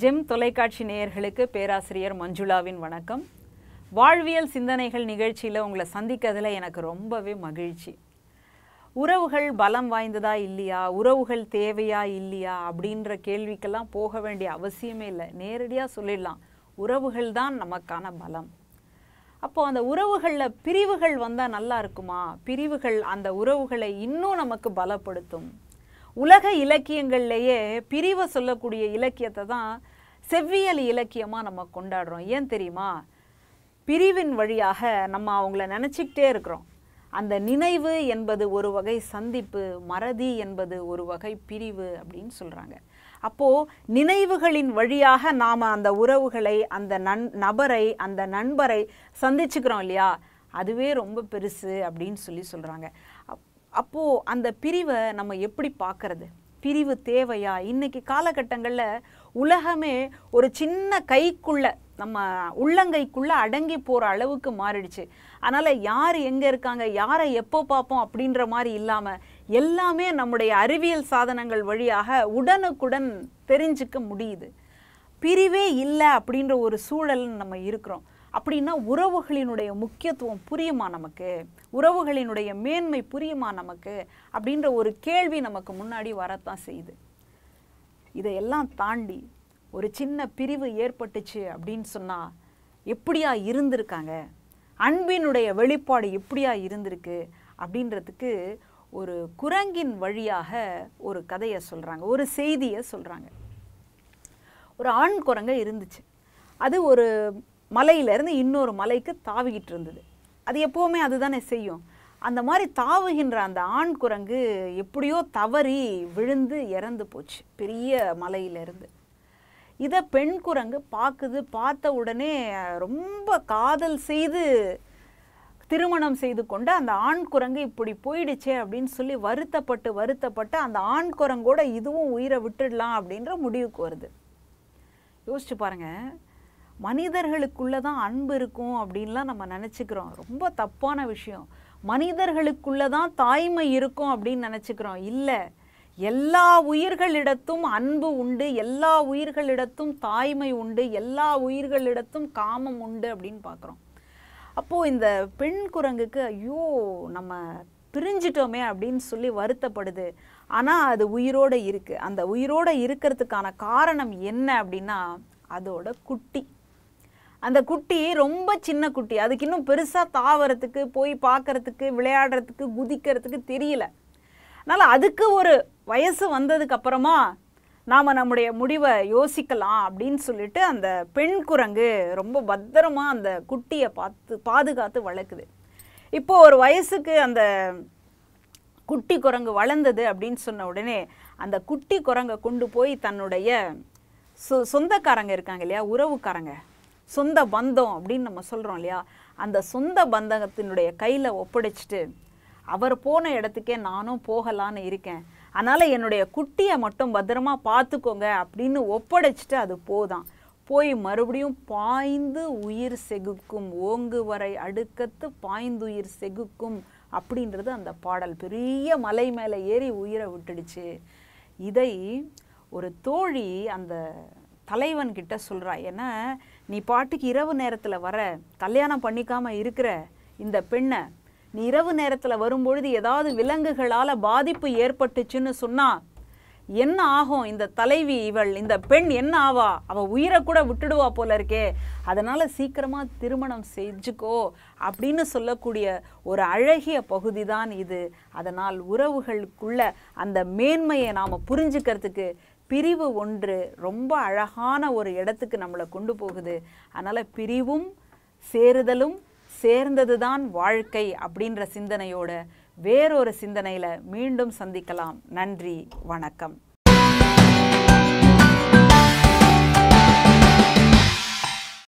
GeM தொலைக்காட்சி நேயர்களுக்கு பேராசிரியர் மஞ்சுளாவின் வணக்கம் வாழ்வியல் சிந்தனைகள் நிகழ்ச்சியில் உங்களை சந்திக்கிறதுல எனக்கு ரொம்பவே மகிழ்ச்சி உறவுகள் பலம் வாய்ந்ததா இல்லையா உறவுகள் தேவையா இல்லையா அப்படின்ற கேள்விக்கெல்லாம் போக வேண்டிய அவசியமே இல்லை நேரடியாக சொல்லிடலாம் உறவுகள் தான் நமக்கான பலம் அப்போது அந்த உறவுகளில் பிரிவுகள் வந்தால் நல்லா இருக்குமா பிரிவுகள் அந்த உறவுகளை இன்னும் நமக்கு பலப்படுத்தும் உலக இலக்கியங்கள்லேயே பிரிவை சொல்லக்கூடிய இலக்கியத்தை தான் செவ்வியல் இலக்கியமாக நம்ம கொண்டாடுறோம் ஏன் தெரியுமா பிரிவின் வழியாக நம்ம அவங்கள நினச்சிக்கிட்டே இருக்கிறோம் அந்த நினைவு என்பது ஒரு வகை சந்திப்பு மறதி என்பது ஒரு வகை பிரிவு அப்படின்னு சொல்கிறாங்க அப்போது நினைவுகளின் வழியாக நாம் அந்த உறவுகளை அந்த நன் நபரை அந்த நண்பரை சந்திச்சுக்கிறோம் இல்லையா அதுவே ரொம்ப பெருசு அப்படின்னு சொல்லி சொல்கிறாங்க அப் அப்போது அந்த பிரிவை நம்ம எப்படி பார்க்கறது பிரிவு தேவையா இன்னைக்கு காலகட்டங்களில் உலகமே ஒரு சின்ன கைக்குள்ளே நம்ம உள்ளங்கைக்குள்ளே அடங்கி போகிற அளவுக்கு மாறிடுச்சு அதனால் யார் எங்கே இருக்காங்க யாரை எப்போ பார்ப்போம் அப்படின்ற மாதிரி இல்லாமல் எல்லாமே நம்முடைய அறிவியல் சாதனங்கள் வழியாக உடனுக்குடன் தெரிஞ்சுக்க முடியுது பிரிவே இல்லை அப்படின்ற ஒரு சூழல் நம்ம இருக்கிறோம் அப்படின்னா உறவுகளினுடைய முக்கியத்துவம் புரியுமா நமக்கு உறவுகளினுடைய மேன்மை புரியுமா நமக்கு அப்படின்ற ஒரு கேள்வி நமக்கு முன்னாடி வரத்தான் செய்யுது இதையெல்லாம் தாண்டி ஒரு சின்ன பிரிவு ஏற்பட்டுச்சு அப்படின்னு சொன்னால் எப்படியா இருந்திருக்காங்க அன்பினுடைய வெளிப்பாடு எப்படியா இருந்திருக்கு அப்படின்றதுக்கு ஒரு குரங்கின் வழியாக ஒரு கதையை சொல்கிறாங்க ஒரு செய்தியை சொல்கிறாங்க ஒரு ஆண் குரங்கை இருந்துச்சு அது ஒரு மலையிலேருந்து இன்னொரு மலைக்கு தாவிக்கிட்டு இருந்தது அது எப்போவுமே அதுதானே செய்யும் அந்த மாதிரி தாவுகின்ற அந்த ஆண் குரங்கு எப்படியோ தவறி விழுந்து இறந்து போச்சு பெரிய மலையிலேருந்து இதை பெண் குரங்கு பார்க்குது பார்த்த உடனே ரொம்ப காதல் செய்து திருமணம் செய்து கொண்டு அந்த ஆண் குரங்கு இப்படி போயிடுச்சே அப்படின்னு சொல்லி வருத்தப்பட்டு வருத்தப்பட்டு அந்த ஆண் குரங்கோட இதுவும் உயிரை விட்டுடலாம் அப்படின்ற முடிவுக்கு வருது யோசிச்சு பாருங்கள் மனிதர்களுக்குள்ளே தான் அன்பு இருக்கும் அப்படின்லாம் நம்ம நினச்சிக்கிறோம் ரொம்ப தப்பான விஷயம் மனிதர்களுக்குள்ளே தான் தாய்மை இருக்கும் அப்படின்னு நினச்சிக்கிறோம் இல்லை எல்லா உயிர்களிடத்தும் அன்பு உண்டு எல்லா உயிர்களிடத்தும் தாய்மை உண்டு எல்லா உயிர்களிடத்தும் காமம் உண்டு அப்படின்னு பார்க்குறோம் அப்போது இந்த பெண் குரங்குக்கு ஐயோ நம்ம பிரிஞ்சிட்டோமே அப்படின்னு சொல்லி வருத்தப்படுது ஆனால் அது உயிரோடு இருக்குது அந்த உயிரோடு இருக்கிறதுக்கான காரணம் என்ன அப்படின்னா அதோட குட்டி அந்த குட்டி ரொம்ப சின்ன குட்டி அதுக்கு இன்னும் பெருசாக தாவறதுக்கு போய் பார்க்குறதுக்கு விளையாடுறதுக்கு குதிக்கிறதுக்கு தெரியல அதனால் அதுக்கு ஒரு வயசு வந்ததுக்கப்புறமா நாம் நம்முடைய முடிவை யோசிக்கலாம் அப்படின்னு சொல்லிட்டு அந்த பெண் குரங்கு ரொம்ப பத்திரமாக அந்த குட்டியை பார்த்து பாதுகாத்து வளர்க்குது இப்போது ஒரு வயசுக்கு அந்த குட்டி குரங்கு வளர்ந்தது அப்படின்னு சொன்ன உடனே அந்த குட்டி குரங்கை கொண்டு போய் தன்னுடைய சொ சொந்தக்காரங்க இருக்காங்க இல்லையா உறவுக்காரங்க சொந்த பந்தம் அப்படின்னு நம்ம சொல்கிறோம் இல்லையா அந்த சொந்த பந்தகத்தினுடைய கையில் ஒப்படைச்சிட்டு அவர் போன இடத்துக்கே நானும் போகலான்னு இருக்கேன் அதனால் என்னுடைய குட்டியை மட்டும் பத்திரமா பார்த்துக்கோங்க அப்படின்னு ஒப்படைச்சிட்டு அது போதான் போய் மறுபடியும் பாய்ந்து உயிர் செகுக்கும் ஓங்கு வரை அடுக்கத்து உயிர் செகுக்கும் அப்படின்றது அந்த பாடல் பெரிய மலை மேலே ஏறி உயிரை விட்டுடுச்சு இதை ஒரு தோழி அந்த தலைவன்கிட்ட சொல்கிறா ஏன்னா நீ பாட்டுக்கு இரவு நேரத்தில் வர கல்யாணம் பண்ணிக்காமல் இருக்கிற இந்த பெண்ணை நீ இரவு நேரத்தில் வரும்பொழுது ஏதாவது விலங்குகளால் பாதிப்பு ஏற்பட்டுச்சுன்னு சொன்னால் என்ன ஆகும் இந்த தலைவி இவள் இந்த பெண் என்ன ஆவா அவள் உயிரை கூட விட்டுடுவா போல இருக்கே அதனால் சீக்கிரமாக திருமணம் செஞ்சுக்கோ அப்படின்னு சொல்லக்கூடிய ஒரு அழகிய பகுதி தான் இது அதனால் உறவுகளுக்குள்ள அந்த மேன்மையை நாம் புரிஞ்சுக்கிறதுக்கு பிரிவு ஒன்று ரொம்ப அழகான ஒரு இடத்துக்கு நம்மளை கொண்டு போகுது அதனால் பிரிவும் சேருதலும் சேர்ந்தது தான் வாழ்க்கை அப்படின்ற சிந்தனையோட வேறொரு சிந்தனையில் மீண்டும் சந்திக்கலாம் நன்றி வணக்கம்